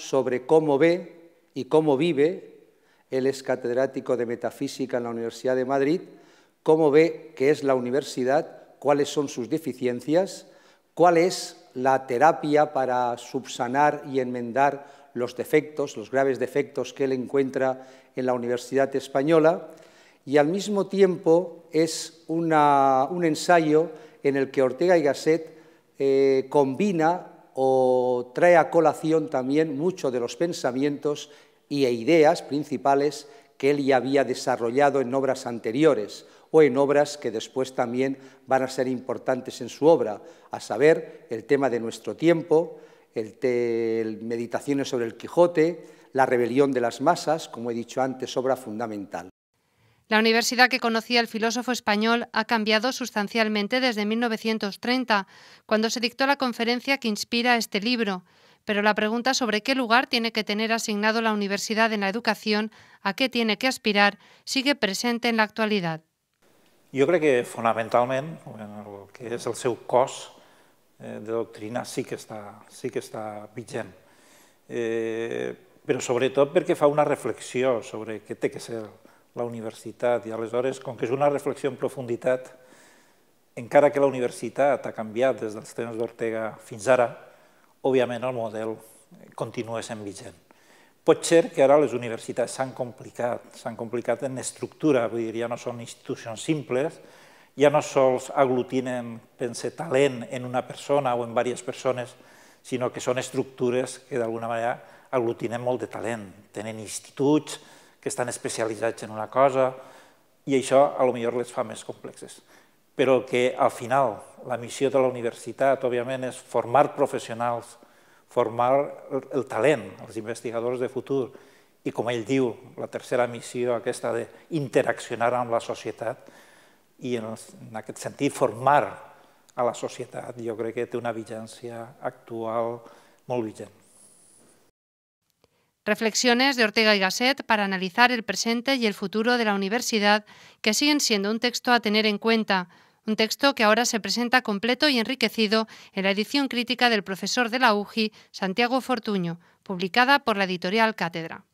sobre cómo ve y cómo vive, él es catedrático de metafísica en la Universidad de Madrid, cómo ve que es la universidad, cuáles son sus deficiencias, cuál es la terapia para subsanar y enmendar los defectos, los graves defectos que él encuentra en la Universidad Española, y al mismo tiempo es un ensayo en el que Ortega y Gasset eh, combina o trae a colación también muchos de los pensamientos y e ideas principales que él ya había desarrollado en obras anteriores o en obras que después también van a ser importantes en su obra, a saber, el tema de nuestro tiempo, el meditaciones sobre el Quijote, la rebelión de las masas, como he dicho antes, obra fundamental. La universidad que conocía el filósofo español ha cambiado sustancialmente desde 1930, cuando se dictó la conferencia que inspira este libro, pero la pregunta sobre qué lugar tiene que tener asignado la universidad en la educación, a qué tiene que aspirar, sigue presente en l'actualitat. Jo crec que fonamentalment el que és el seu cos eh, de doctrina sí que està, sí que està vigent, eh, però sobretot perquè fa una reflexió sobre què té que ser la universitat. I aleshores, com que és una reflexió en profunditat, encara que la universitat ha canviat des dels temps d'Ortega fins ara, òbviament el model continua sent vigent. Pot ser que ara les universitats s'han complicat, s'han complicat en estructura, vull dir, ja no són institucions simples, ja no sols aglutinen, pense, talent en una persona o en diverses persones, sinó que són estructures que d'alguna manera aglutinen molt de talent. Tenen instituts, que estan especialitzats en una cosa, i això a lo millor les fa més complexes. Però que al final la missió de la universitat, òbviament, és formar professionals, formar el talent, els investigadors de futur, i com ell diu, la tercera missió aquesta d'interaccionar amb la societat i en, aquest sentit formar a la societat, jo crec que té una vigència actual molt vigent. Reflexiones de Ortega y Gasset para analizar el presente y el futuro de la universidad, que siguen siendo un texto a tener en cuenta, un texto que ahora se presenta completo y enriquecido en la edición crítica del profesor de la UGI, Santiago Fortuño, publicada por la editorial Cátedra.